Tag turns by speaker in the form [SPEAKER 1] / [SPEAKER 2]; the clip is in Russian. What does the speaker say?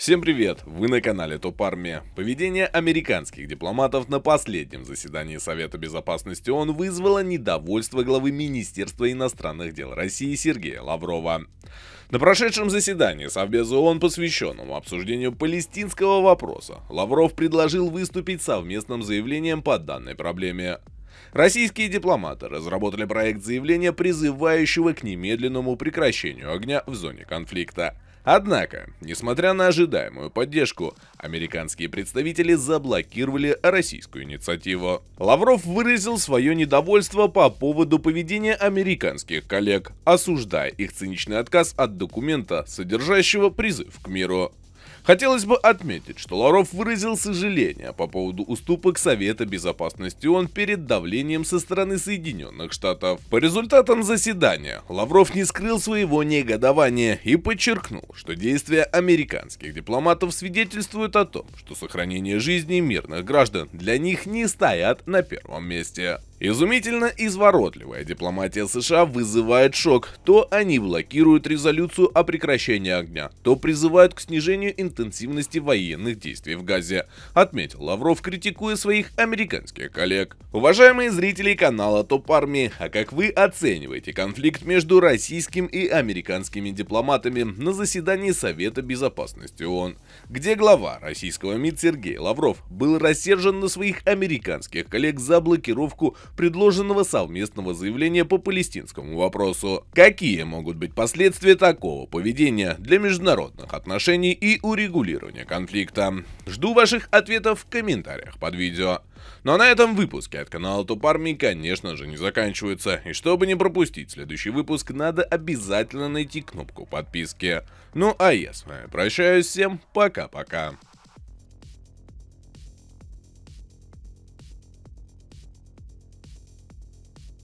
[SPEAKER 1] Всем привет! Вы на канале Топ Армия. Поведение американских дипломатов на последнем заседании Совета Безопасности ООН вызвало недовольство главы Министерства иностранных дел России Сергея Лаврова. На прошедшем заседании Совбеза ООН, посвященному обсуждению палестинского вопроса, Лавров предложил выступить совместным заявлением по данной проблеме. Российские дипломаты разработали проект заявления, призывающего к немедленному прекращению огня в зоне конфликта – Однако, несмотря на ожидаемую поддержку, американские представители заблокировали российскую инициативу. Лавров выразил свое недовольство по поводу поведения американских коллег, осуждая их циничный отказ от документа, содержащего призыв к миру. Хотелось бы отметить, что Лавров выразил сожаление по поводу уступок Совета Безопасности ООН перед давлением со стороны Соединенных Штатов. По результатам заседания Лавров не скрыл своего негодования и подчеркнул, что действия американских дипломатов свидетельствуют о том, что сохранение жизни мирных граждан для них не стоят на первом месте. Изумительно изворотливая дипломатия США вызывает шок. То они блокируют резолюцию о прекращении огня, то призывают к снижению интенсивности военных действий в Газе, отметил Лавров, критикуя своих американских коллег. Уважаемые зрители канала Топ Армии, а как вы оцениваете конфликт между российским и американскими дипломатами на заседании Совета Безопасности ООН, где глава российского МИД Сергей Лавров был рассержен на своих американских коллег за блокировку предложенного совместного заявления по палестинскому вопросу. Какие могут быть последствия такого поведения для международных отношений и урегулирования конфликта? Жду ваших ответов в комментариях под видео. Ну а на этом выпуски от канала Топ Армии, конечно же, не заканчивается. И чтобы не пропустить следующий выпуск, надо обязательно найти кнопку подписки. Ну а я с вами прощаюсь, всем пока-пока.